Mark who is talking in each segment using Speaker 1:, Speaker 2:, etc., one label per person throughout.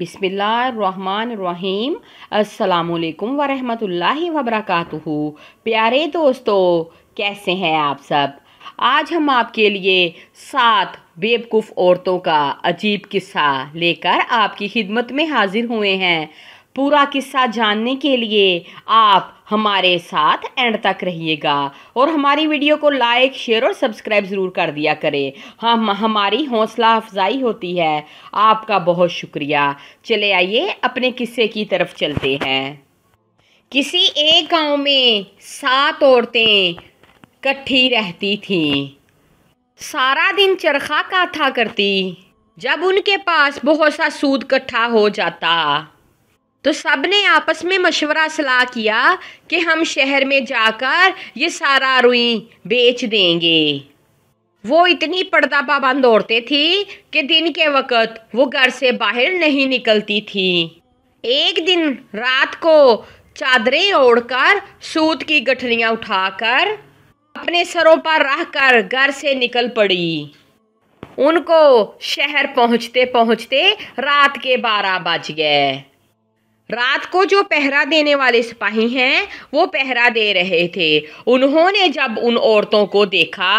Speaker 1: बिसमीम अल्लाम वरहमतुल्लाहि वबरकातुहू प्यारे दोस्तों कैसे हैं आप सब आज हम आपके लिए सात बेवकूफ़ औरतों का अजीब किस्सा लेकर आपकी खिदमत में हाजिर हुए हैं पूरा किस्सा जानने के लिए आप हमारे साथ एंड तक रहिएगा और हमारी वीडियो को लाइक शेयर और सब्सक्राइब ज़रूर कर दिया करें हम हमारी हौसला अफजाई होती है आपका बहुत शुक्रिया चले आइए अपने किस्से की तरफ चलते हैं किसी एक गांव में सात औरतें कट्ठी रहती थीं सारा दिन चरखा काथा करती जब उनके पास बहुत सा सूद इकट्ठा हो जाता तो सब ने आपस में मशवरा सलाह किया कि हम शहर में जाकर ये सारा रुई बेच देंगे वो इतनी पर्दा पाबंद औरतें थी कि दिन के वक़्त वो घर से बाहर नहीं निकलती थी एक दिन रात को चादरें ओढ़कर सूत की गठरियाँ उठाकर अपने सरों पर रह कर घर से निकल पड़ी उनको शहर पहुँचते पहुँचते रात के बारह बज गए रात को जो पहरा देने वाले सिपाही हैं वो पहरा दे रहे थे उन्होंने जब उन औरतों को देखा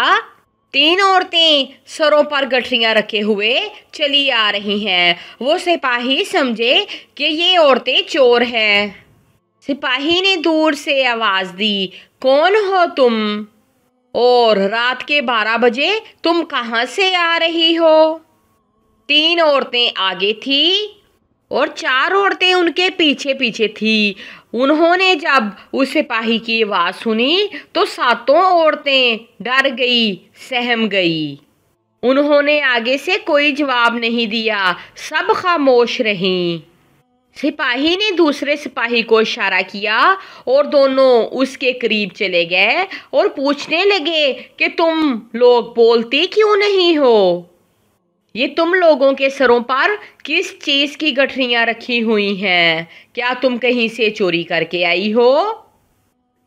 Speaker 1: तीन औरतें सरों पर गठरियां रखे हुए चली आ रही हैं वो सिपाही समझे कि ये औरतें चोर हैं सिपाही ने दूर से आवाज़ दी कौन हो तुम और रात के बारह बजे तुम कहाँ से आ रही हो तीन औरतें आगे थी और चार औरतें उनके पीछे पीछे थी उन्होंने जब उस सिपाही की आवाज़ सुनी तो सातों औरतें डर गई सहम गई उन्होंने आगे से कोई जवाब नहीं दिया सब खामोश रही सिपाही ने दूसरे सिपाही को इशारा किया और दोनों उसके करीब चले गए और पूछने लगे कि तुम लोग बोलते क्यों नहीं हो ये तुम लोगों के सरों पर किस चीज की गठरियां रखी हुई हैं क्या तुम कहीं से चोरी करके आई हो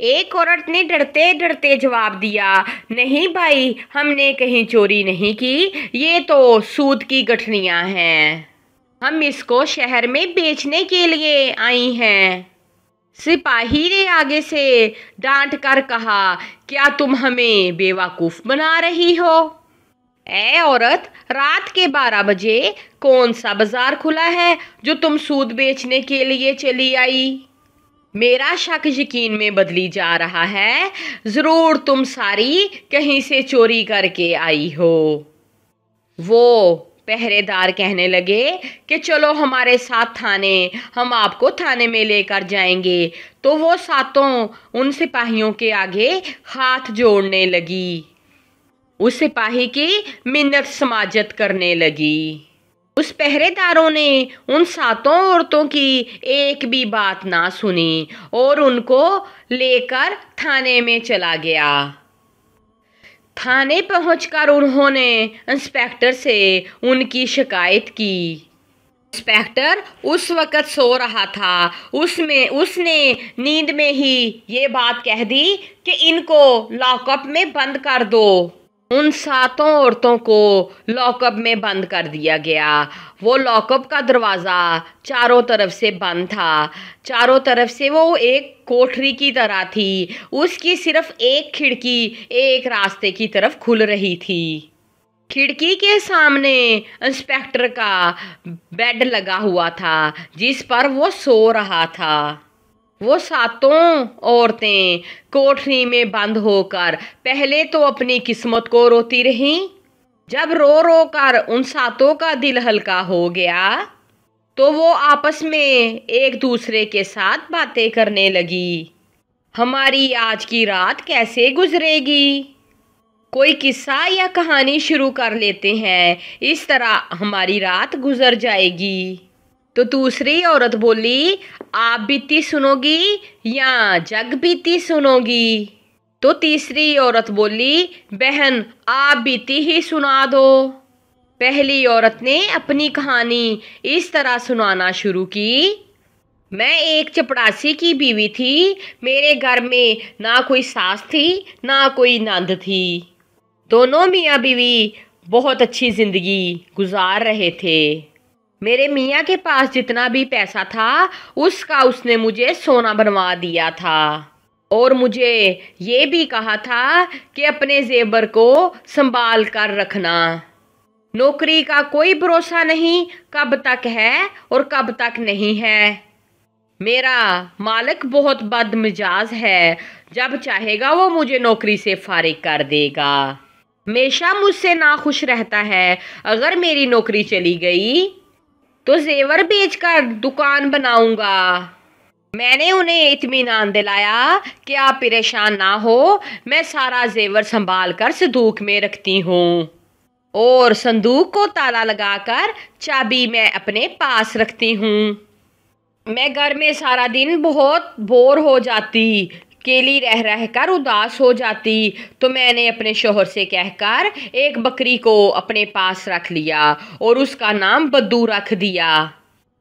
Speaker 1: एक औरत ने डरते डरते जवाब दिया नहीं भाई हमने कहीं चोरी नहीं की ये तो सूद की गठरियां हैं हम इसको शहर में बेचने के लिए आई हैं सिपाही ने आगे से डांट कर कहा क्या तुम हमें बेवकूफ़ बना रही हो ए औरत रात के बारह बजे कौन सा बाजार खुला है जो तुम सूद बेचने के लिए चली आई मेरा शक यकीन में बदली जा रहा है ज़रूर तुम सारी कहीं से चोरी करके आई हो वो पहरेदार कहने लगे कि चलो हमारे साथ थाने हम आपको थाने में लेकर जाएंगे तो वो सातों उन सिपाहियों के आगे हाथ जोड़ने लगी उस सिपाही की मिन्नत समाजत करने लगी उस पहरेदारों ने उन सातों औरतों की एक भी बात ना सुनी और उनको लेकर थाने में चला गया थाने पहुंचकर उन्होंने इंस्पेक्टर से उनकी शिकायत की इंस्पेक्टर उस वक़्त सो रहा था उसमें उसने नींद में ही ये बात कह दी कि इनको लॉकअप में बंद कर दो उन सातों औरतों को लॉकअप में बंद कर दिया गया वो लॉकअप का दरवाज़ा चारों तरफ से बंद था चारों तरफ से वो एक कोठरी की तरह थी उसकी सिर्फ एक खिड़की एक रास्ते की तरफ खुल रही थी खिड़की के सामने इंस्पेक्टर का बेड लगा हुआ था जिस पर वो सो रहा था वो सातों औरतें कोठरी में बंद होकर पहले तो अपनी किस्मत को रोती रहीं जब रो रो कर उन सातों का दिल हल्का हो गया तो वो आपस में एक दूसरे के साथ बातें करने लगी हमारी आज की रात कैसे गुजरेगी कोई किस्सा या कहानी शुरू कर लेते हैं इस तरह हमारी रात गुजर जाएगी तो दूसरी औरत बोली आप बीती सुनोगी या जग बीती सुनोगी तो तीसरी औरत बोली बहन आप बीती ही सुना दो पहली औरत ने अपनी कहानी इस तरह सुनाना शुरू की मैं एक चपड़ासी की बीवी थी मेरे घर में ना कोई सास थी ना कोई नंद थी दोनों मियाँ बीवी बहुत अच्छी ज़िंदगी गुजार रहे थे मेरे मियाँ के पास जितना भी पैसा था उसका उसने मुझे सोना बनवा दिया था और मुझे ये भी कहा था कि अपने जेबर को संभाल कर रखना नौकरी का कोई भरोसा नहीं कब तक है और कब तक नहीं है मेरा मालिक बहुत बदमिजाज है जब चाहेगा वो मुझे नौकरी से फारिग कर देगा हमेशा मुझसे ना खुश रहता है अगर मेरी नौकरी चली गई तो जेवर बेचकर दुकान बनाऊंगा मैंने उन्हें इतमान दिलाया कि आप परेशान ना हो मैं सारा जेवर संभाल कर संदूक में रखती हूँ और संदूक को ताला लगाकर चाबी मैं अपने पास रखती हूँ मैं घर में सारा दिन बहुत बोर हो जाती अकेली रह रहकर उदास हो जाती तो मैंने अपने शोहर से कहकर एक बकरी को अपने पास रख लिया और उसका नाम बद्दू रख दिया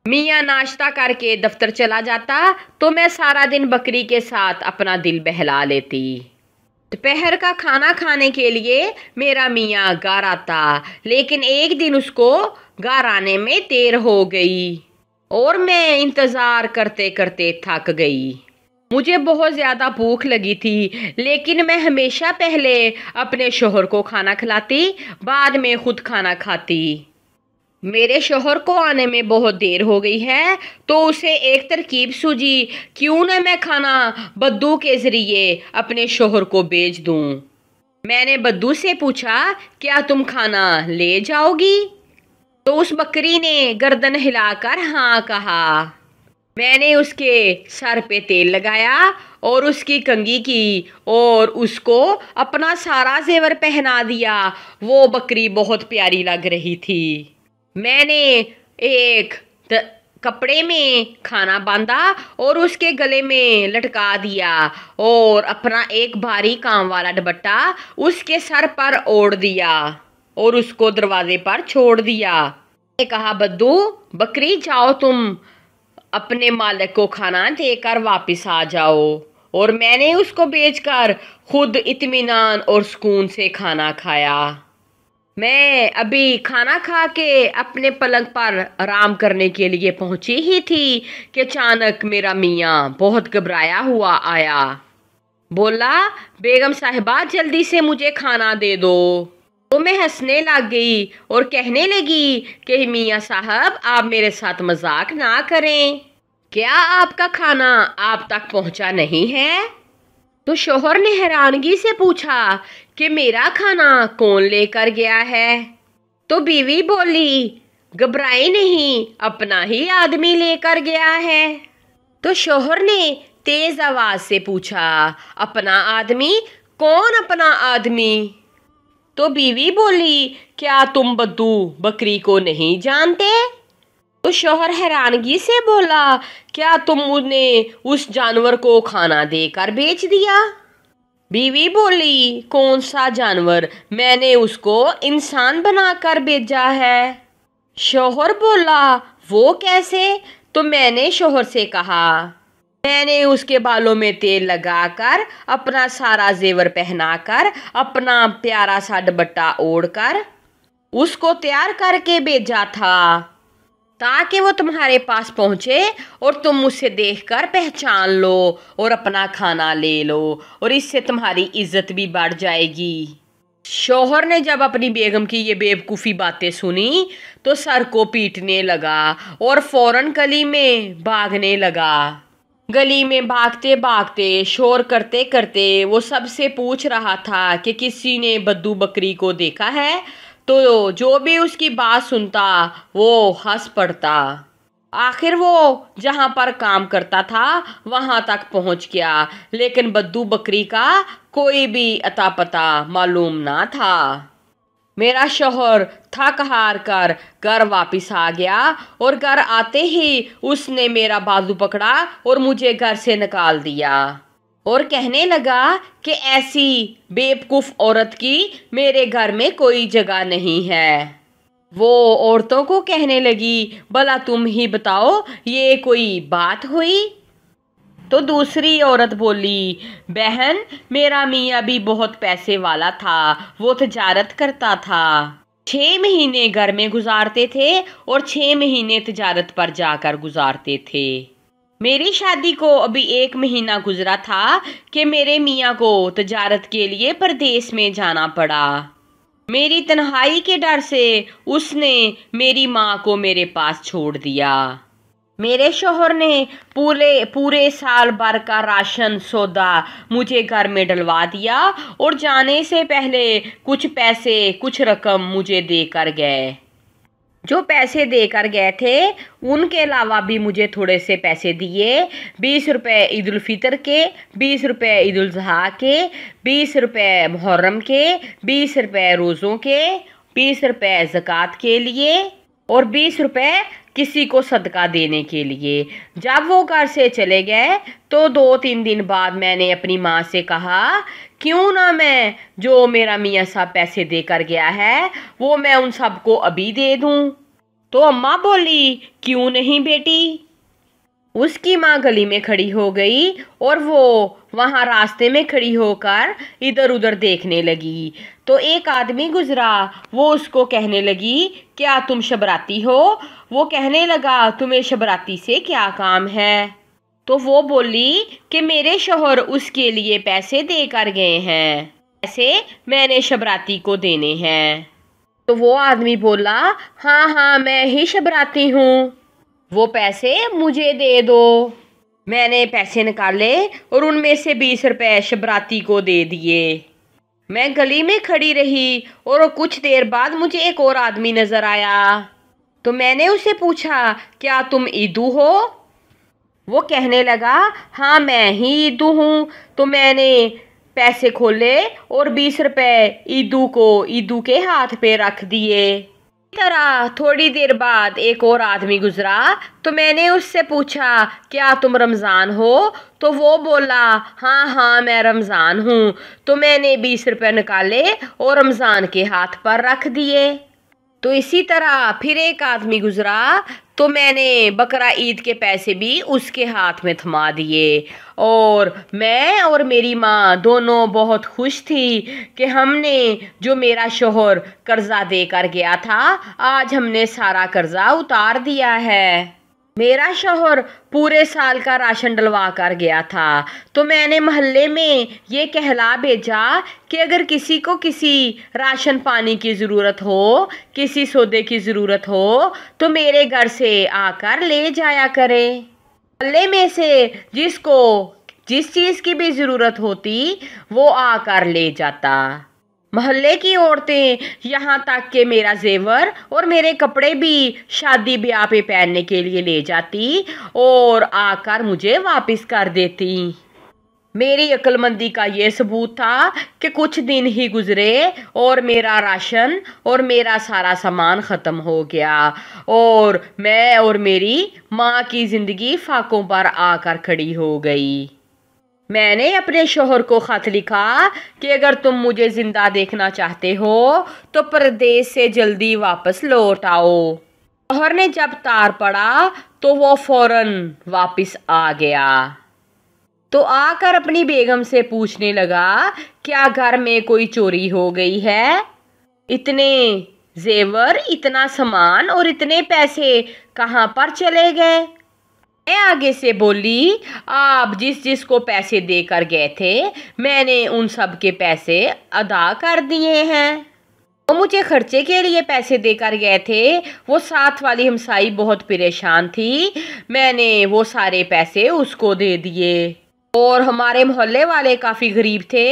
Speaker 1: मियाँ नाश्ता करके दफ्तर चला जाता तो मैं सारा दिन बकरी के साथ अपना दिल बहला लेती दोपहर का खाना खाने के लिए मेरा मियाँ घर आता लेकिन एक दिन उसको घर आने में देर हो गई और मैं इंतज़ार करते करते थक गई मुझे बहुत ज़्यादा भूख लगी थी लेकिन मैं हमेशा पहले अपने शोहर को खाना खिलाती बाद में खुद खाना खाती मेरे शोहर को आने में बहुत देर हो गई है तो उसे एक तरकीब सूझी क्यों न मैं खाना बद्दू के ज़रिए अपने शोहर को बेच दूँ मैंने बद्दू से पूछा क्या तुम खाना ले जाओगी तो उस बकरी ने गर्दन हिलाकर हाँ कहा मैंने उसके सर पे तेल लगाया और उसकी कंगी की और उसको अपना सारा जेवर पहना दिया वो बकरी बहुत प्यारी लग रही थी मैंने एक कपड़े में खाना बांधा और उसके गले में लटका दिया और अपना एक भारी काम वाला दुपट्टा उसके सर पर ओढ़ दिया और उसको दरवाजे पर छोड़ दिया ने कहा बद्दू बकरी जाओ तुम अपने मालिक को खाना देकर वापस आ जाओ और मैंने उसको बेचकर खुद इतमान और सुकून से खाना खाया मैं अभी खाना खा के अपने पलंग पर आराम करने के लिए पहुंची ही थी कि अचानक मेरा मियाँ बहुत घबराया हुआ आया बोला बेगम साहिबा जल्दी से मुझे खाना दे दो तो मैं हंसने लग गई और कहने लगी कि मियाँ साहब आप मेरे साथ मजाक ना करें क्या आपका खाना आप तक पहुंचा नहीं है तो शोहर ने हैरानगी से पूछा कि मेरा खाना कौन लेकर गया है तो बीवी बोली घबराई नहीं अपना ही आदमी लेकर गया है तो शोहर ने तेज़ आवाज़ से पूछा अपना आदमी कौन अपना आदमी तो बीवी बोली क्या तुम बद्दू बकरी को नहीं जानते तो शोहर हैरानगी से बोला क्या तुमने उस जानवर को खाना देकर बेच दिया बीवी बोली कौन सा जानवर मैंने उसको इंसान बनाकर भेजा है शोहर बोला वो कैसे तो मैंने शोहर से कहा मैंने उसके बालों में तेल लगाकर अपना सारा जेवर पहनाकर अपना प्यारा सा दुपट्टा ओढ़कर उसको तैयार करके भेजा था ताकि वो तुम्हारे पास पहुंचे और तुम उसे देखकर पहचान लो और अपना खाना ले लो और इससे तुम्हारी इज्जत भी बढ़ जाएगी शोहर ने जब अपनी बेगम की ये बेवकूफ़ी बातें सुनी तो सर को पीटने लगा और फौरन कली में भागने लगा गली में भागते भागते शोर करते करते वो सबसे पूछ रहा था कि किसी ने बद्दू बकरी को देखा है तो जो भी उसकी बात सुनता वो हंस पड़ता आखिर वो जहाँ पर काम करता था वहाँ तक पहुँच गया लेकिन बद्दू बकरी का कोई भी अता पता मालूम ना था मेरा शोहर थक हार कर घर वापस आ गया और घर आते ही उसने मेरा बाजू पकड़ा और मुझे घर से निकाल दिया और कहने लगा कि ऐसी बेवकूफ़ औरत की मेरे घर में कोई जगह नहीं है वो औरतों को कहने लगी भला तुम ही बताओ ये कोई बात हुई तो दूसरी औरत बोली बहन मेरा मियाँ भी बहुत पैसे वाला था वो तजारत करता था छः महीने घर में गुजारते थे और छः महीने तजारत पर जाकर गुजारते थे मेरी शादी को अभी एक महीना गुजरा था कि मेरे मियाँ को तजारत के लिए परदेश में जाना पड़ा मेरी तन्हाई के डर से उसने मेरी माँ को मेरे पास छोड़ दिया मेरे शोहर ने पूरे पूरे साल भर का राशन सौदा मुझे घर में डलवा दिया और जाने से पहले कुछ पैसे कुछ रकम मुझे दे कर गए जो पैसे दे कर गए थे उनके अलावा भी मुझे थोड़े से पैसे दिए बीस रुपये ईद फितर के बीस रुपये ईद अजहा के बीस रुपये मुहर्रम के बीस रुपये रोज़ों के बीस रुपये ज़क़़त के लिए और बीस रुपये किसी को सदका देने के लिए जब वो घर से चले गए तो दो तीन दिन बाद मैंने अपनी माँ से कहा क्यों ना मैं जो मेरा मियाँ साहब पैसे दे कर गया है वो मैं उन सबको अभी दे दूँ तो अम्मा बोली क्यों नहीं बेटी उसकी माँ गली में खड़ी हो गई और वो वहाँ रास्ते में खड़ी होकर इधर उधर देखने लगी तो एक आदमी गुजरा वो उसको कहने लगी क्या तुम शबराती हो वो कहने लगा तुम्हें शबराती से क्या काम है तो वो बोली कि मेरे शोहर उसके लिए पैसे दे कर गए हैं पैसे मैंने शबराती को देने हैं तो वो आदमी बोला हाँ हाँ मैं ही शबराती हूँ वो पैसे मुझे दे दो मैंने पैसे निकाले और उनमें से बीस रुपए शबराती को दे दिए मैं गली में खड़ी रही और कुछ देर बाद मुझे एक और आदमी नज़र आया तो मैंने उसे पूछा क्या तुम ईदू हो वो कहने लगा हाँ मैं ही ईदू हूँ तो मैंने पैसे खोले और बीस रुपए ईदू को ईदू के हाथ पे रख दिए तरह थोड़ी देर बाद एक और आदमी गुजरा तो मैंने उससे पूछा क्या तुम रमज़ान हो तो वो बोला हाँ हाँ मैं रमज़ान हूँ तो मैंने बीस रुपये निकाले और रमज़ान के हाथ पर रख दिए तो इसी तरह फिर एक आदमी गुजरा तो मैंने बकरा ईद के पैसे भी उसके हाथ में थमा दिए और मैं और मेरी माँ दोनों बहुत खुश थी कि हमने जो मेरा शोहर कर्ज़ा देकर गया था आज हमने सारा कर्ज़ा उतार दिया है मेरा शोहर पूरे साल का राशन डलवा कर गया था तो मैंने मोहल्ले में ये कहला भेजा कि अगर किसी को किसी राशन पानी की ज़रूरत हो किसी सौदे की ज़रूरत हो तो मेरे घर से आकर ले जाया करें मोहल्ले में से जिसको जिस चीज़ की भी ज़रूरत होती वो आकर ले जाता मोहल्ले की औरतें यहाँ तक कि मेरा जेवर और मेरे कपड़े भी शादी ब्याह पे पहनने के लिए ले जाती और आकर मुझे वापस कर देती मेरी अक्लमंदी का ये सबूत था कि कुछ दिन ही गुजरे और मेरा राशन और मेरा सारा सामान ख़त्म हो गया और मैं और मेरी माँ की ज़िंदगी फाकों पर आकर खड़ी हो गई मैंने अपने शोहर को ख़त लिखा कि अगर तुम मुझे ज़िंदा देखना चाहते हो तो प्रदेश से जल्दी वापस लौट आओ शोहर ने जब तार पड़ा तो वो फौरन वापस आ गया तो आकर अपनी बेगम से पूछने लगा क्या घर में कोई चोरी हो गई है इतने जेवर इतना सामान और इतने पैसे कहाँ पर चले गए मैं आगे से बोली आप जिस जिस को पैसे देकर गए थे मैंने उन सब के पैसे अदा कर दिए हैं वो मुझे खर्चे के लिए पैसे देकर गए थे वो साथ वाली हमसाई बहुत परेशान थी मैंने वो सारे पैसे उसको दे दिए और हमारे मोहल्ले वाले काफ़ी गरीब थे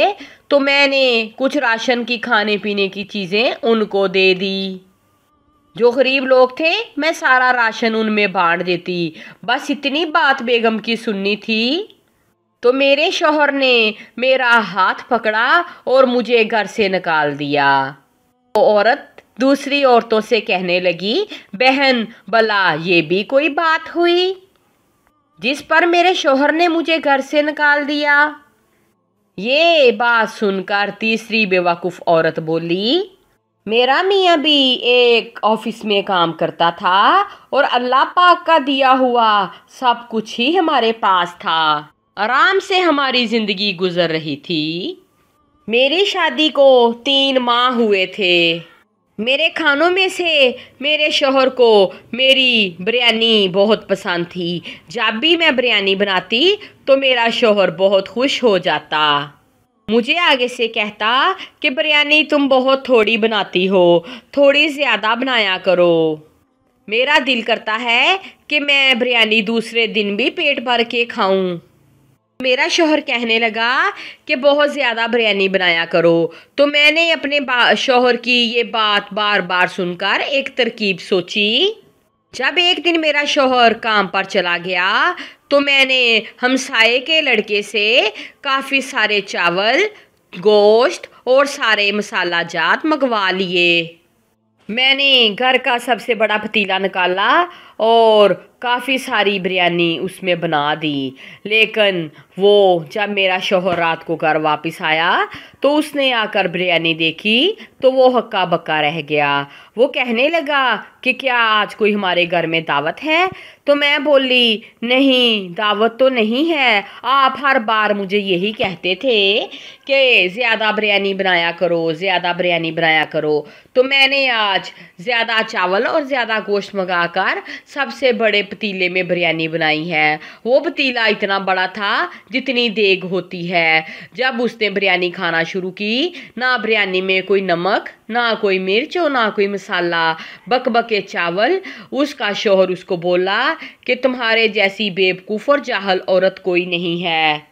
Speaker 1: तो मैंने कुछ राशन की खाने पीने की चीज़ें उनको दे दी जो गरीब लोग थे मैं सारा राशन उनमें बांट देती बस इतनी बात बेगम की सुननी थी तो मेरे शोहर ने मेरा हाथ पकड़ा और मुझे घर से निकाल दिया वो औरत दूसरी औरतों से कहने लगी बहन बला ये भी कोई बात हुई जिस पर मेरे शोहर ने मुझे घर से निकाल दिया ये बात सुनकर तीसरी बेवकूफ़ औरत बोली मेरा मियाँ भी एक ऑफिस में काम करता था और अल्लाह पाक का दिया हुआ सब कुछ ही हमारे पास था आराम से हमारी ज़िंदगी गुजर रही थी मेरी शादी को तीन माह हुए थे मेरे खानों में से मेरे शोहर को मेरी बिरयानी बहुत पसंद थी जब भी मैं बिरयानी बनाती तो मेरा शोहर बहुत खुश हो जाता मुझे आगे से कहता कि बिरयानी तुम बहुत थोड़ी बनाती हो थोड़ी ज़्यादा बनाया करो मेरा दिल करता है कि मैं बिरयानी दूसरे दिन भी पेट भर के खाऊं मेरा शोहर कहने लगा कि बहुत ज़्यादा बिरयानी बनाया करो तो मैंने अपने शोहर की ये बात बार बार सुनकर एक तरकीब सोची जब एक दिन मेरा शोहर काम पर चला गया तो मैंने हमसाए के लड़के से काफ़ी सारे चावल गोश्त और सारे मसाला जात मंगवा लिए मैंने घर का सबसे बड़ा पतीला निकाला और काफ़ी सारी बिरयानी उसमें बना दी लेकिन वो जब मेरा शोहर रात को घर वापस आया तो उसने आकर बिरयानी देखी तो वो हक्का बक्का रह गया वो कहने लगा कि क्या आज कोई हमारे घर में दावत है तो मैं बोली नहीं दावत तो नहीं है आप हर बार मुझे यही कहते थे कि ज़्यादा बिरयानी बनाया करो ज़्यादा बिरयानी बनाया करो तो मैंने आज ज़्यादा चावल और ज़्यादा गोश्त मंगा कर सबसे बड़े पतीले में बिरयानी बनाई है वो पतीला इतना बड़ा था जितनी देग होती है जब उसने बिरयानी खाना शुरू की ना बिरयानी में कोई नमक ना कोई मिर्च और ना कोई मसाला बक बके चावल उसका शोहर उसको बोला कि तुम्हारे जैसी बेवकूफ़ और जाहल औरत कोई नहीं है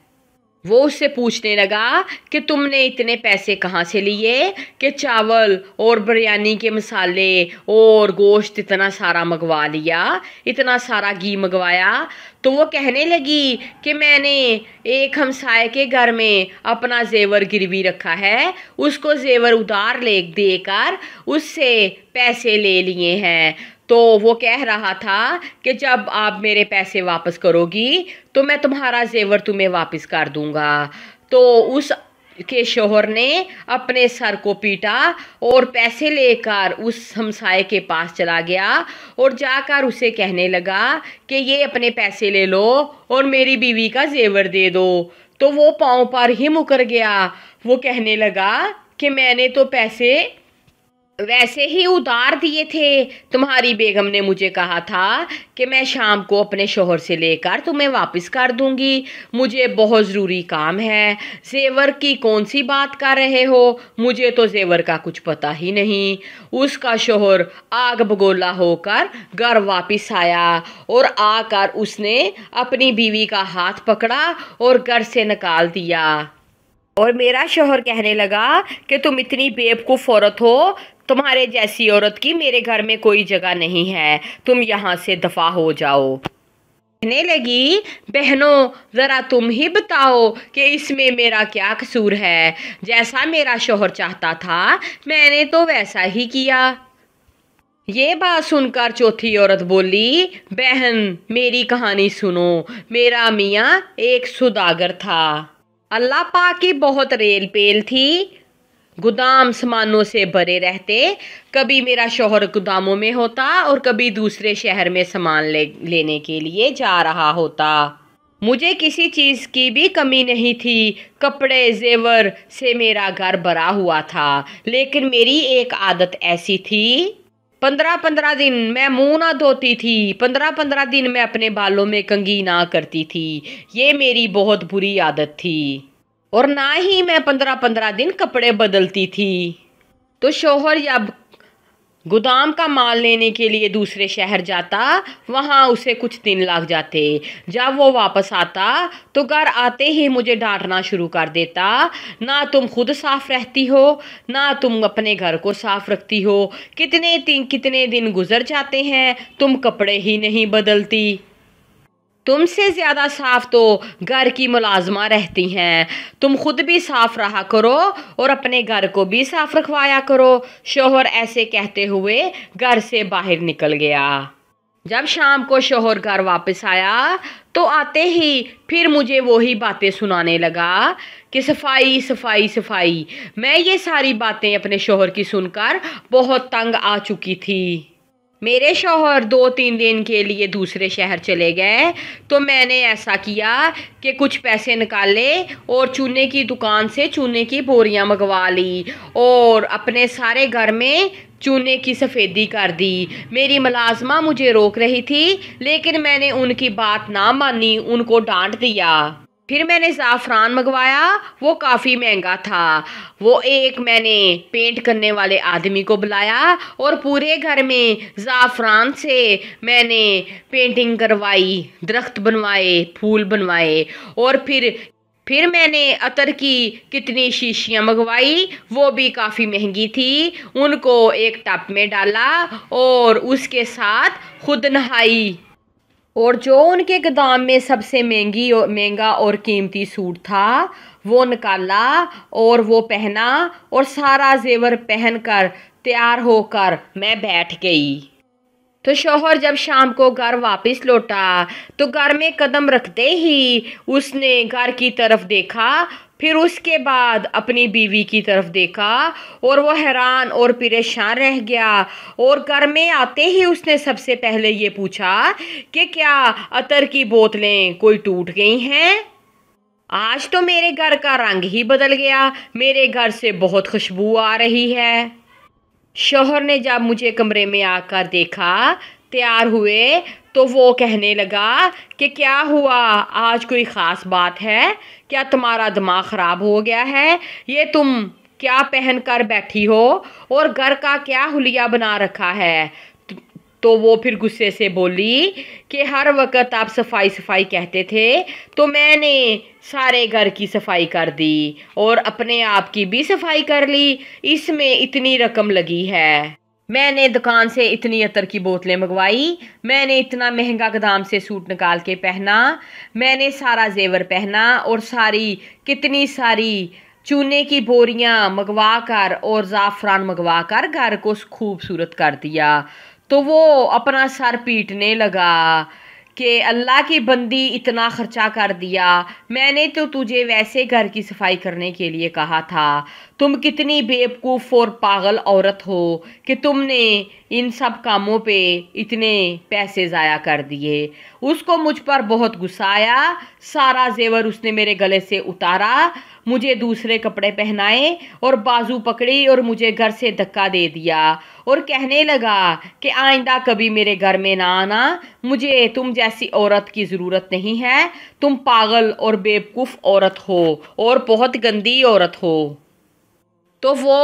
Speaker 1: वो उससे पूछने लगा कि तुमने इतने पैसे कहाँ से लिए कि चावल और बिरयानी के मसाले और गोश्त इतना सारा मंगवा लिया इतना सारा घी मंगवाया तो वो कहने लगी कि मैंने एक हमसाय के घर में अपना जेवर गिरवी रखा है उसको जेवर उधार ले देकर उससे पैसे ले लिए हैं तो वो कह रहा था कि जब आप मेरे पैसे वापस करोगी तो मैं तुम्हारा जेवर तुम्हें वापस कर दूंगा तो उस के शोहर ने अपने सर को पीटा और पैसे लेकर उस हमसाए के पास चला गया और जाकर उसे कहने लगा कि ये अपने पैसे ले लो और मेरी बीवी का जेवर दे दो तो वो पाँव पर ही मुकर गया वो कहने लगा कि मैंने तो पैसे वैसे ही उतार दिए थे तुम्हारी बेगम ने मुझे कहा था कि मैं शाम को अपने शोहर से लेकर तुम्हें वापस कर दूंगी मुझे बहुत ज़रूरी काम है जेवर की कौन सी बात कर रहे हो मुझे तो जेवर का कुछ पता ही नहीं उसका शोहर आग बगोला होकर घर वापस आया और आकर उसने अपनी बीवी का हाथ पकड़ा और घर से निकाल दिया और मेरा शोहर कहने लगा कि तुम इतनी बेवकूफ़ औरत हो तुम्हारे जैसी औरत की मेरे घर में कोई जगह नहीं है तुम यहाँ से दफा हो जाओ कहने लगी बहनों ज़रा तुम ही बताओ कि इसमें मेरा क्या कसूर है जैसा मेरा शोहर चाहता था मैंने तो वैसा ही किया ये बात सुनकर चौथी औरत बोली बहन मेरी कहानी सुनो मेरा मियाँ एक सुदागर था अल्लाह पाक की बहुत रेल पेल थी गोदाम सामानों से भरे रहते कभी मेरा शोहर गोदामों में होता और कभी दूसरे शहर में सामान ले लेने के लिए जा रहा होता मुझे किसी चीज़ की भी कमी नहीं थी कपड़े जेवर से मेरा घर भरा हुआ था लेकिन मेरी एक आदत ऐसी थी पंद्रह पंद्रह दिन मैं मुंह ना धोती थी पंद्रह पंद्रह दिन मैं अपने बालों में कंगी ना करती थी ये मेरी बहुत बुरी आदत थी और ना ही मैं पंद्रह पंद्रह दिन कपड़े बदलती थी तो शोहर जब गोदाम का माल लेने के लिए दूसरे शहर जाता वहाँ उसे कुछ दिन लग जाते जब वो वापस आता तो घर आते ही मुझे डांटना शुरू कर देता ना तुम खुद साफ रहती हो ना तुम अपने घर को साफ रखती हो कितने दिन कितने दिन गुजर जाते हैं तुम कपड़े ही नहीं बदलती तुमसे ज़्यादा साफ तो घर की मुलाजमा रहती हैं तुम खुद भी साफ रहा करो और अपने घर को भी साफ रखवाया करो शोहर ऐसे कहते हुए घर से बाहर निकल गया जब शाम को शोहर घर वापस आया तो आते ही फिर मुझे वही बातें सुनाने लगा कि सफाई सफाई सफाई मैं ये सारी बातें अपने शोहर की सुनकर बहुत तंग आ चुकी थी मेरे शोहर दो तीन दिन के लिए दूसरे शहर चले गए तो मैंने ऐसा किया कि कुछ पैसे निकाले और चूने की दुकान से चूने की बोरियां मंगवा ली और अपने सारे घर में चूने की सफ़ेदी कर दी मेरी मुलाजमा मुझे रोक रही थी लेकिन मैंने उनकी बात ना मानी उनको डांट दिया फिर मैंने ज़ाफ़रान मंगवाया वो काफ़ी महंगा था वो एक मैंने पेंट करने वाले आदमी को बुलाया और पूरे घर में ज़ाफ़रान से मैंने पेंटिंग करवाई दरख्त बनवाए फूल बनवाए और फिर फिर मैंने अतर की कितनी शीशियाँ मंगवाई वो भी काफ़ी महंगी थी उनको एक टप में डाला और उसके साथ खुद नहाई और जो उनके गोदाम में सबसे महंगी और महंगा और कीमती सूट था वो निकाला और वो पहना और सारा जेवर पहन कर तैयार होकर मैं बैठ गई तो शोहर जब शाम को घर वापस लौटा तो घर में कदम रखते ही उसने घर की तरफ देखा फिर उसके बाद अपनी बीवी की तरफ देखा और वो हैरान और परेशान रह गया और घर में आते ही उसने सबसे पहले ये पूछा कि क्या अतर की बोतलें कोई टूट गई हैं आज तो मेरे घर का रंग ही बदल गया मेरे घर से बहुत खुशबू आ रही है शोहर ने जब मुझे कमरे में आकर देखा तैयार हुए तो वो कहने लगा कि क्या हुआ आज कोई ख़ास बात है क्या तुम्हारा दिमाग ख़राब हो गया है ये तुम क्या पहन कर बैठी हो और घर का क्या हुलिया बना रखा है तो वो फिर गुस्से से बोली कि हर वक्त आप सफाई सफाई कहते थे तो मैंने सारे घर की सफाई कर दी और अपने आप की भी सफाई कर ली इसमें इतनी रकम लगी है मैंने दुकान से इतनी अतर की बोतलें मंगवाई मैंने इतना महंगा गदाम से सूट निकाल के पहना मैंने सारा जेवर पहना और सारी कितनी सारी चूने की बोरियां मंगवा कर और ज़ाफ़रान मंगवा कर घर को खूबसूरत कर दिया तो वो अपना सर पीटने लगा कि अल्लाह की बंदी इतना ख़र्चा कर दिया मैंने तो तुझे वैसे घर की सफाई करने के लिए कहा था तुम कितनी बेवकूफ़ और पागल औरत हो कि तुमने इन सब कामों पे इतने पैसे ज़ाया कर दिए उसको मुझ पर बहुत गुस्सा आया सारा जेवर उसने मेरे गले से उतारा मुझे दूसरे कपड़े पहनाए और बाजू पकड़ी और मुझे घर से धक्का दे दिया और कहने लगा कि आइंदा कभी मेरे घर में ना आना मुझे तुम जैसी औरत की ज़रूरत नहीं है तुम पागल और बेवकूफ़ औरत हो और बहुत गंदी औरत हो तो वो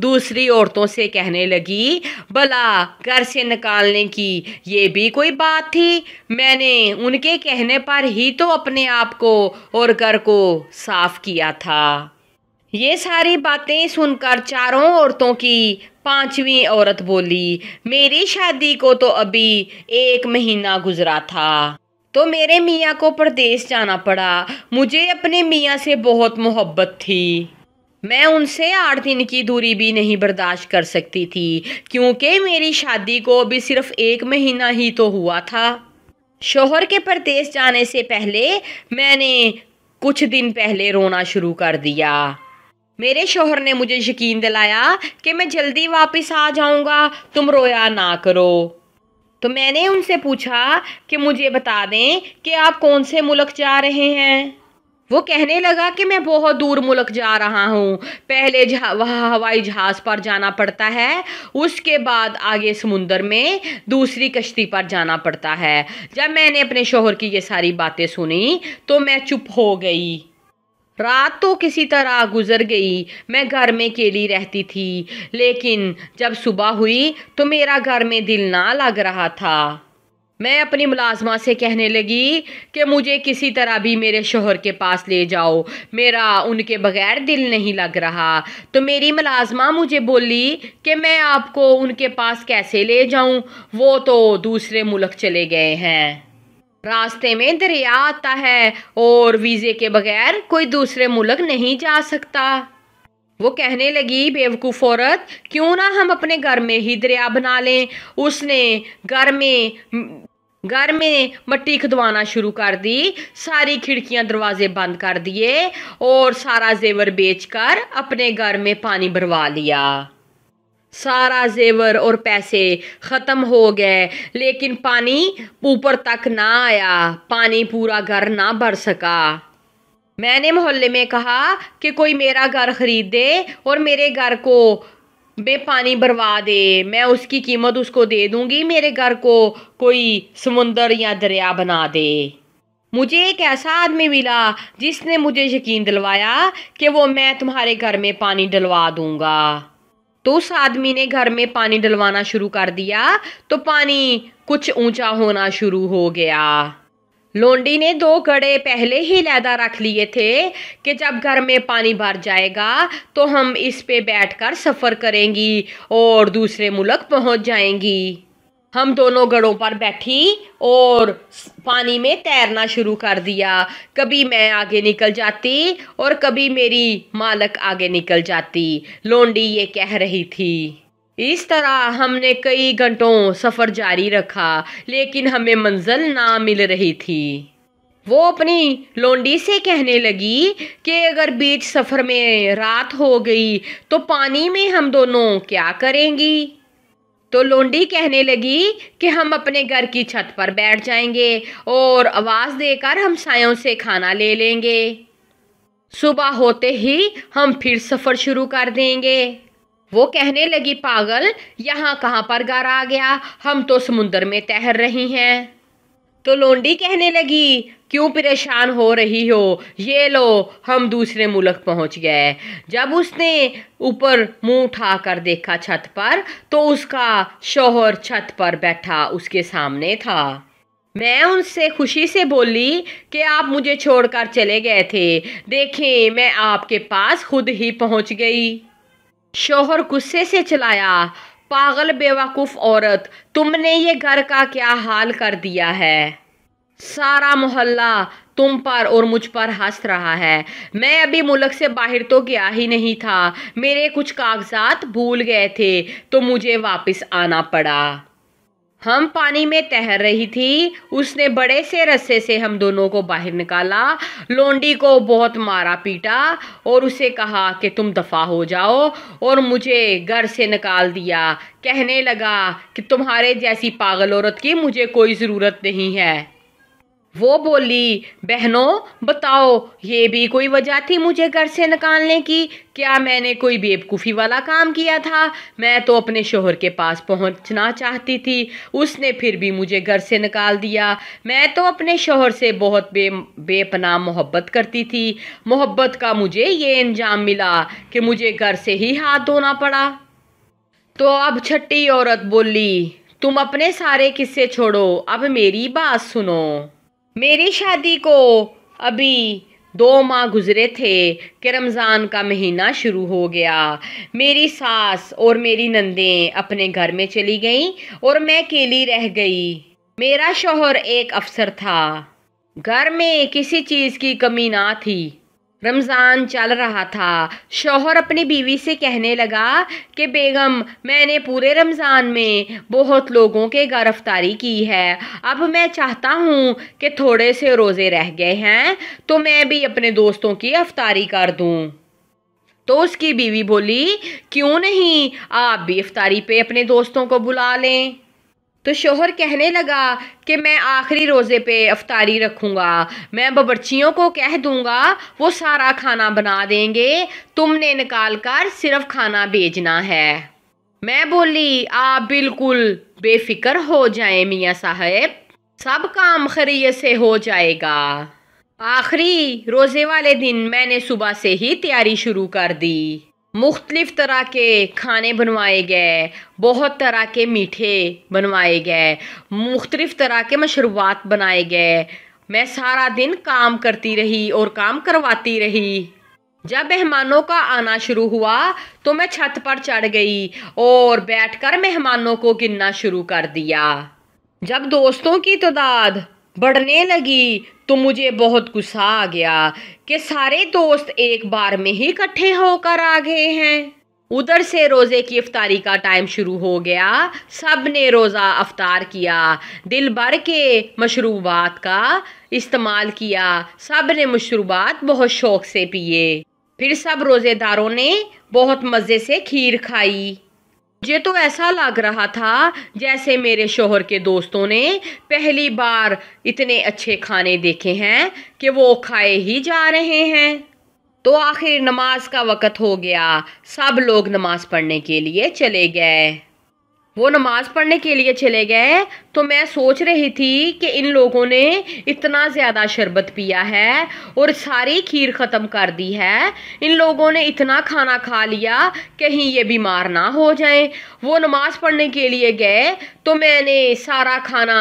Speaker 1: दूसरी औरतों से कहने लगी भला घर से निकालने की ये भी कोई बात थी मैंने उनके कहने पर ही तो अपने आप को और घर को साफ किया था ये सारी बातें सुनकर चारों औरतों की पांचवी औरत बोली मेरी शादी को तो अभी एक महीना गुजरा था तो मेरे मियाँ को प्रदेश जाना पड़ा मुझे अपने मियाँ से बहुत मोहब्बत थी मैं उनसे आठ दिन की दूरी भी नहीं बर्दाश्त कर सकती थी क्योंकि मेरी शादी को अभी सिर्फ एक महीना ही तो हुआ था शोहर के परदेश जाने से पहले मैंने कुछ दिन पहले रोना शुरू कर दिया मेरे शोहर ने मुझे यकीन दिलाया कि मैं जल्दी वापस आ जाऊंगा तुम रोया ना करो तो मैंने उनसे पूछा कि मुझे बता दें कि आप कौन से मुल्क जा रहे हैं वो कहने लगा कि मैं बहुत दूर मुल्क जा रहा हूँ पहले जहा वह हवाई जहाज़ पर जाना पड़ता है उसके बाद आगे समुंदर में दूसरी कश्ती पर जाना पड़ता है जब मैंने अपने शोहर की ये सारी बातें सुनी तो मैं चुप हो गई रात तो किसी तरह गुजर गई मैं घर में अकेली रहती थी लेकिन जब सुबह हुई तो मेरा घर में दिल ना लग रहा था मैं अपनी मुलाजमा से कहने लगी कि मुझे किसी तरह भी मेरे शोहर के पास ले जाओ मेरा उनके बगैर दिल नहीं लग रहा तो मेरी मुलाजमा मुझे बोली कि मैं आपको उनके पास कैसे ले जाऊं वो तो दूसरे मुल्क चले गए हैं रास्ते में दरिया आता है और वीज़े के बगैर कोई दूसरे मुल्क नहीं जा सकता वो कहने लगी बेवकूफ़ औरत क्यों ना हम अपने घर में ही दरिया बना लें उसने घर में घर में मट्टी खुदवाना शुरू कर दी सारी खिड़कियां दरवाजे बंद कर दिए और सारा जेवर बेचकर अपने घर में पानी भरवा लिया सारा जेवर और पैसे ख़त्म हो गए लेकिन पानी ऊपर तक ना आया पानी पूरा घर ना भर सका मैंने मोहल्ले में कहा कि कोई मेरा घर खरीद दे और मेरे घर को बे पानी भरवा दे मैं उसकी कीमत उसको दे दूंगी मेरे घर को कोई समुंदर या दरिया बना दे मुझे एक ऐसा आदमी मिला जिसने मुझे यकीन दिलवाया कि वो मैं तुम्हारे घर में पानी डलवा दूंगा तो उस आदमी ने घर में पानी डलवाना शुरू कर दिया तो पानी कुछ ऊंचा होना शुरू हो गया लोंडी ने दो गड़े पहले ही लैदा रख लिए थे कि जब घर में पानी भर जाएगा तो हम इस पे बैठकर सफ़र करेंगी और दूसरे मुल्क पहुंच जाएंगी हम दोनों घड़ों पर बैठी और पानी में तैरना शुरू कर दिया कभी मैं आगे निकल जाती और कभी मेरी मालक आगे निकल जाती लोंडी ये कह रही थी इस तरह हमने कई घंटों सफ़र जारी रखा लेकिन हमें मंजिल ना मिल रही थी वो अपनी लोंडी से कहने लगी कि अगर बीच सफ़र में रात हो गई तो पानी में हम दोनों क्या करेंगी तो लोंडी कहने लगी कि हम अपने घर की छत पर बैठ जाएंगे और आवाज़ देकर हम सायों से खाना ले लेंगे सुबह होते ही हम फिर सफ़र शुरू कर देंगे वो कहने लगी पागल यहाँ कहाँ पर घर आ गया हम तो समुंदर में तैर रही हैं तो लोंडी कहने लगी क्यों परेशान हो रही हो ये लो हम दूसरे मुल्क पहुंच गए जब उसने ऊपर मुंह उठा कर देखा छत पर तो उसका शोहर छत पर बैठा उसके सामने था मैं उनसे खुशी से बोली कि आप मुझे छोड़कर चले गए थे देखें मैं आपके पास खुद ही पहुंच गई शोहर गुस्से से चलाया पागल बेवकूफ़ औरत तुमने ये घर का क्या हाल कर दिया है सारा मोहल्ला तुम पर और मुझ पर हंस रहा है मैं अभी मुल्क से बाहर तो गया ही नहीं था मेरे कुछ कागजात भूल गए थे तो मुझे वापस आना पड़ा हम पानी में तैर रही थी उसने बड़े से रस्से से हम दोनों को बाहर निकाला लोंडी को बहुत मारा पीटा और उसे कहा कि तुम दफ़ा हो जाओ और मुझे घर से निकाल दिया कहने लगा कि तुम्हारे जैसी पागल औरत की मुझे कोई ज़रूरत नहीं है वो बोली बहनों बताओ ये भी कोई वजह थी मुझे घर से निकालने की क्या मैंने कोई बेवकूफ़ी वाला काम किया था मैं तो अपने शोहर के पास पहुंचना चाहती थी उसने फिर भी मुझे घर से निकाल दिया मैं तो अपने शोहर से बहुत बे बेपना मोहब्बत करती थी मोहब्बत का मुझे ये इंजाम मिला कि मुझे घर से ही हाथ धोना पड़ा तो अब छठी औरत बोली तुम अपने सारे किस्से छोड़ो अब मेरी बात सुनो मेरी शादी को अभी दो माह गुजरे थे कि रमज़ान का महीना शुरू हो गया मेरी सास और मेरी नंदें अपने घर में चली गईं और मैं अकेली रह गई मेरा शोहर एक अफसर था घर में किसी चीज़ की कमी ना थी रमज़ान चल रहा था शोहर अपनी बीवी से कहने लगा कि बेगम मैंने पूरे रमज़ान में बहुत लोगों के घर की है अब मैं चाहता हूँ कि थोड़े से रोज़े रह गए हैं तो मैं भी अपने दोस्तों की अफ्तारी कर दूँ तो उसकी बीवी बोली क्यों नहीं आप भी अफ्तारी पे अपने दोस्तों को बुला लें तो शोहर कहने लगा कि मैं आखिरी रोज़े पे अफ्तारी रखूँगा मैं बबरचियों को कह दूँगा वो सारा खाना बना देंगे तुमने निकाल कर सिर्फ खाना भेजना है मैं बोली आप बिल्कुल बेफिक्र हो जाए मियाँ साहब सब काम खरीय से हो जाएगा आखिरी रोज़े वाले दिन मैंने सुबह से ही तैयारी शुरू कर दी मुख्तलिफ़ तरह के खाने बनवाए गए बहुत तरह के मीठे बनवाए गए मुख्तलिफ़ तरह के मशरूबात बनाए गए मैं सारा दिन काम करती रही और काम करवाती रही जब मेहमानों का आना शुरू हुआ तो मैं छत पर चढ़ गई और बैठकर मेहमानों को गिनना शुरू कर दिया जब दोस्तों की तादाद बढ़ने लगी तो मुझे बहुत गुस्सा आ गया कि सारे दोस्त एक बार में ही इकट्ठे होकर आ गए हैं उधर से रोज़े की अफ्तारी का टाइम शुरू हो गया सब ने रोज़ा अफ्तार किया दिल भर के मशरूबात का इस्तेमाल किया सब ने मशरूबात बहुत शौक़ से पिए फिर सब रोज़ेदारों ने बहुत मज़े से खीर खाई मुझे तो ऐसा लग रहा था जैसे मेरे शोहर के दोस्तों ने पहली बार इतने अच्छे खाने देखे हैं कि वो खाए ही जा रहे हैं तो आखिर नमाज का वक़्त हो गया सब लोग नमाज़ पढ़ने के लिए चले गए वो नमाज़ पढ़ने के लिए चले गए तो मैं सोच रही थी कि इन लोगों ने इतना ज़्यादा शरबत पिया है और सारी खीर ख़त्म कर दी है इन लोगों ने इतना खाना खा लिया कहीं ये बीमार ना हो जाए वो नमाज़ पढ़ने के लिए गए तो मैंने सारा खाना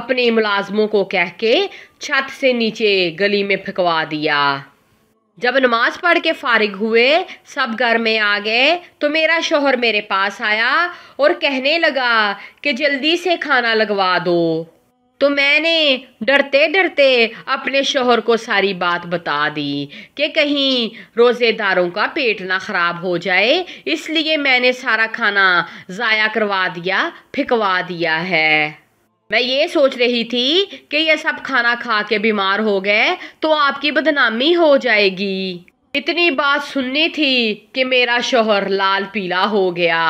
Speaker 1: अपने मुलाजमों को कह के छत से नीचे गली में फेंकवा दिया जब नमाज पढ़ के फारिग हुए सब घर में आ गए तो मेरा शोहर मेरे पास आया और कहने लगा कि जल्दी से खाना लगवा दो तो मैंने डरते डरते अपने शोहर को सारी बात बता दी कि कहीं रोज़ेदारों का पेट ना ख़राब हो जाए इसलिए मैंने सारा खाना ज़ाया करवा दिया फिकवा दिया है मैं ये सोच रही थी कि ये सब खाना खा के बीमार हो गए तो आपकी बदनामी हो जाएगी इतनी बात सुननी थी कि मेरा शोहर लाल पीला हो गया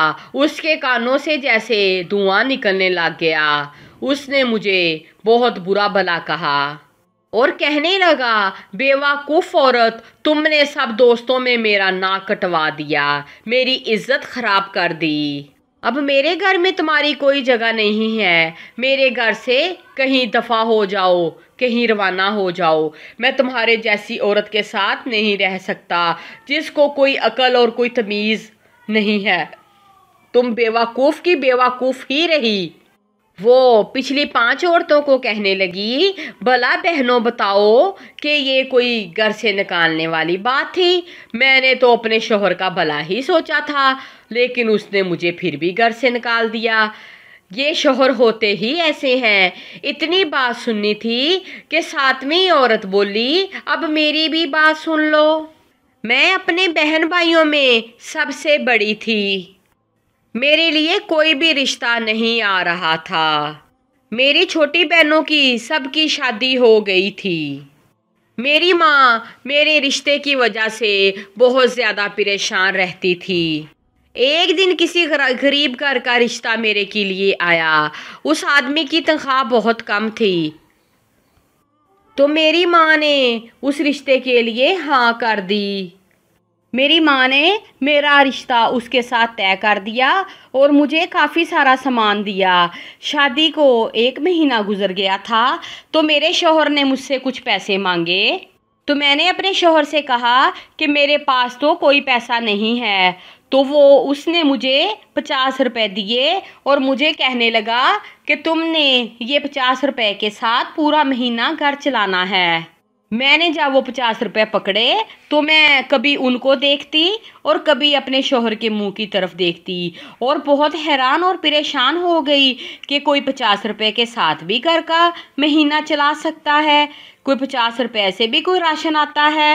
Speaker 1: उसके कानों से जैसे धुआं निकलने लग गया उसने मुझे बहुत बुरा भला कहा और कहने लगा बेवाकूफ़ औरत तुमने सब दोस्तों में मेरा नाक कटवा दिया मेरी इज्जत ख़राब कर दी अब मेरे घर में तुम्हारी कोई जगह नहीं है मेरे घर से कहीं दफ़ा हो जाओ कहीं रवाना हो जाओ मैं तुम्हारे जैसी औरत के साथ नहीं रह सकता जिसको कोई अकल और कोई तमीज़ नहीं है तुम बेवकूफ़ की बेवकूफ़ ही रही वो पिछली पांच औरतों को कहने लगी भला बहनों बताओ कि ये कोई घर से निकालने वाली बात थी मैंने तो अपने शोहर का भला ही सोचा था लेकिन उसने मुझे फिर भी घर से निकाल दिया ये शोहर होते ही ऐसे हैं इतनी बात सुननी थी कि सातवीं औरत बोली अब मेरी भी बात सुन लो मैं अपने बहन भाइयों में सबसे बड़ी थी मेरे लिए कोई भी रिश्ता नहीं आ रहा था मेरी छोटी बहनों की सबकी शादी हो गई थी मेरी माँ मेरे रिश्ते की वजह से बहुत ज़्यादा परेशान रहती थी एक दिन किसी गरीब घर का रिश्ता मेरे के लिए आया उस आदमी की तनख्वाह बहुत कम थी तो मेरी माँ ने उस रिश्ते के लिए हाँ कर दी मेरी माँ ने मेरा रिश्ता उसके साथ तय कर दिया और मुझे काफ़ी सारा सामान दिया शादी को एक महीना गुजर गया था तो मेरे शोहर ने मुझसे कुछ पैसे मांगे तो मैंने अपने शोहर से कहा कि मेरे पास तो कोई पैसा नहीं है तो वो उसने मुझे पचास रुपए दिए और मुझे कहने लगा कि तुमने ये पचास रुपए के साथ पूरा महीना घर चलाना है मैंने जब वो पचास रुपए पकड़े तो मैं कभी उनको देखती और कभी अपने शोहर के मुंह की तरफ देखती और बहुत हैरान और परेशान हो गई कि कोई पचास रुपए के साथ भी घर का महीना चला सकता है कोई पचास रुपए से भी कोई राशन आता है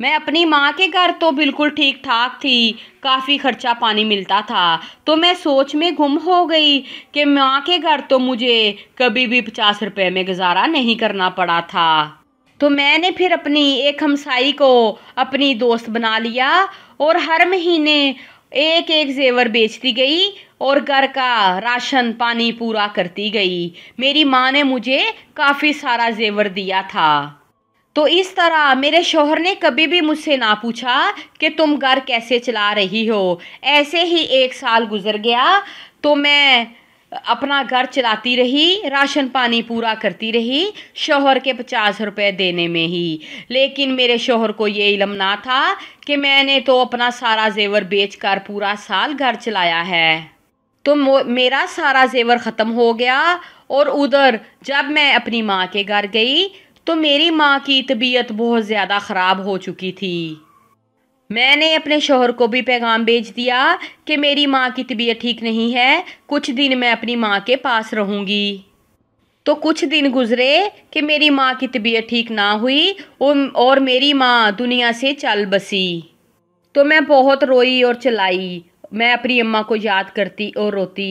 Speaker 1: मैं अपनी माँ के घर तो बिल्कुल ठीक ठाक थी काफ़ी खर्चा पानी मिलता था तो मैं सोच में गुम हो गई कि माँ के घर तो मुझे कभी भी पचास रुपये में गुजारा नहीं करना पड़ा था तो मैंने फिर अपनी एक हमसाई को अपनी दोस्त बना लिया और हर महीने एक एक जेवर बेचती गई और घर का राशन पानी पूरा करती गई मेरी माँ ने मुझे काफ़ी सारा जेवर दिया था तो इस तरह मेरे शोहर ने कभी भी मुझसे ना पूछा कि तुम घर कैसे चला रही हो ऐसे ही एक साल गुजर गया तो मैं अपना घर चलाती रही राशन पानी पूरा करती रही शोहर के पचास रुपए देने में ही लेकिन मेरे शोहर को ये इलम ना था कि मैंने तो अपना सारा जेवर बेचकर पूरा साल घर चलाया है तो मेरा सारा जेवर ख़त्म हो गया और उधर जब मैं अपनी माँ के घर गई तो मेरी माँ की तबीयत बहुत ज़्यादा ख़राब हो चुकी थी मैंने अपने शोहर को भी पैगाम भेज दिया कि मेरी माँ की तबीयत ठीक नहीं है कुछ दिन मैं अपनी माँ के पास रहूँगी तो कुछ दिन गुजरे कि मेरी माँ की तबीयत ठीक ना हुई और मेरी माँ दुनिया से चल बसी तो मैं बहुत रोई और चलाई मैं अपनी अम्मा को याद करती और रोती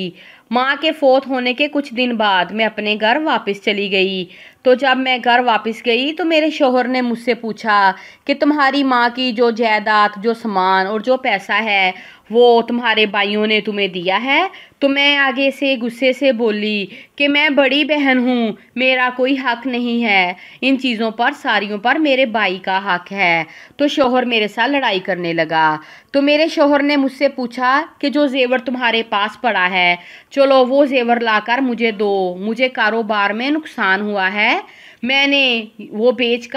Speaker 1: माँ के फोत होने के कुछ दिन बाद मैं अपने घर वापस चली गई तो जब मैं घर वापस गई तो मेरे शोहर ने मुझसे पूछा कि तुम्हारी माँ की जो जायदाद जो सामान और जो पैसा है वो तुम्हारे भाइयों ने तुम्हें दिया है तो मैं आगे से गुस्से से बोली कि मैं बड़ी बहन हूँ मेरा कोई हक नहीं है इन चीज़ों पर सारियों पर मेरे भाई का हक है तो शोहर मेरे साथ लड़ाई करने लगा तो मेरे शोहर ने मुझसे पूछा कि जो जेवर तुम्हारे पास पड़ा है चलो वो जेवर लाकर मुझे दो मुझे कारोबार में नुकसान हुआ है मैंने वो बेच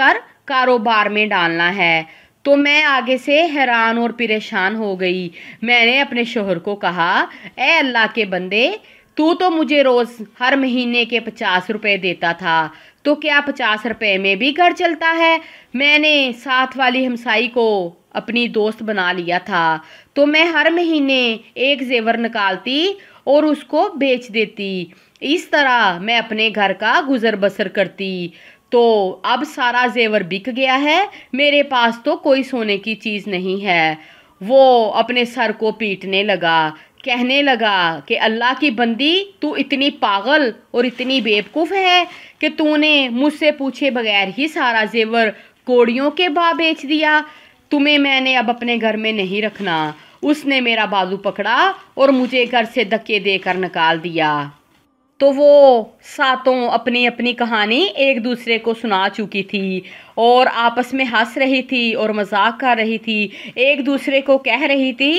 Speaker 1: कारोबार में डालना है तो मैं आगे से हैरान और परेशान हो गई मैंने अपने शोहर को कहा ए अल्लाह के बंदे तू तो मुझे रोज़ हर महीने के पचास रुपए देता था तो क्या पचास रुपए में भी घर चलता है मैंने साथ वाली हमसाई को अपनी दोस्त बना लिया था तो मैं हर महीने एक जेवर निकालती और उसको बेच देती इस तरह मैं अपने घर का गुज़र बसर करती तो अब सारा जेवर बिक गया है मेरे पास तो कोई सोने की चीज़ नहीं है वो अपने सर को पीटने लगा कहने लगा कि अल्लाह की बंदी तू इतनी पागल और इतनी बेवकूफ़ है कि तूने मुझसे पूछे बगैर ही सारा जेवर कोड़ियों के बा बेच दिया तुम्हें मैंने अब अपने घर में नहीं रखना उसने मेरा बाजू पकड़ा और मुझे घर से धक्के देकर निकाल दिया तो वो सातों अपनी अपनी कहानी एक दूसरे को सुना चुकी थी और आपस में हंस रही थी और मजाक कर रही थी एक दूसरे को कह रही थी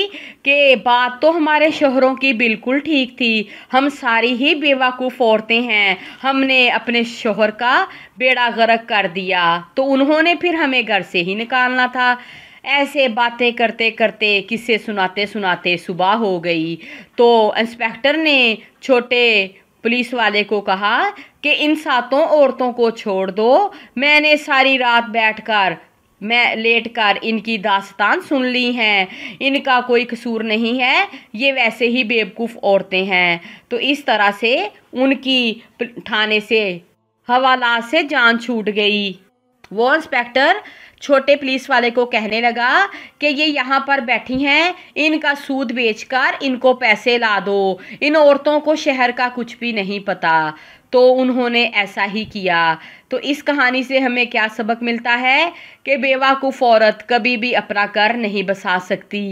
Speaker 1: कि बात तो हमारे शोहरों की बिल्कुल ठीक थी हम सारी ही बेवकूफ़ औरतें हैं हमने अपने शोहर का बेड़ा गर्क कर दिया तो उन्होंने फिर हमें घर से ही निकालना था ऐसे बातें करते करते किस्से सुनाते सुनाते सुबह हो गई तो इंस्पेक्टर ने छोटे पुलिस वाले को कहा कि इन सातों औरतों को छोड़ दो मैंने सारी रात बैठकर मैं लेट कर इनकी दास्तान सुन ली हैं इनका कोई कसूर नहीं है ये वैसे ही बेवकूफ़ औरतें हैं तो इस तरह से उनकी थाने से हवाला से जान छूट गई वो इंस्पेक्टर छोटे पुलिस वाले को कहने लगा कि ये यहाँ पर बैठी हैं इनका सूद बेचकर इनको पैसे ला दो इन औरतों को शहर का कुछ भी नहीं पता तो उन्होंने ऐसा ही किया तो इस कहानी से हमें क्या सबक मिलता है कि बेवाकूफ़ औरत कभी भी अपना कर नहीं बसा सकती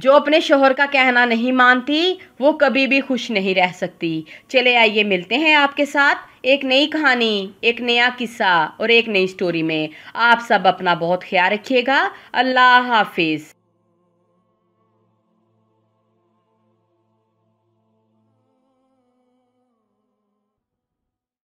Speaker 1: जो अपने शोहर का कहना नहीं मानती वो कभी भी खुश नहीं रह सकती चले आइए मिलते हैं आपके साथ एक नई कहानी एक नया किस्सा और एक नई स्टोरी में आप सब अपना बहुत ख्याल रखिएगा अल्लाह हाफिज़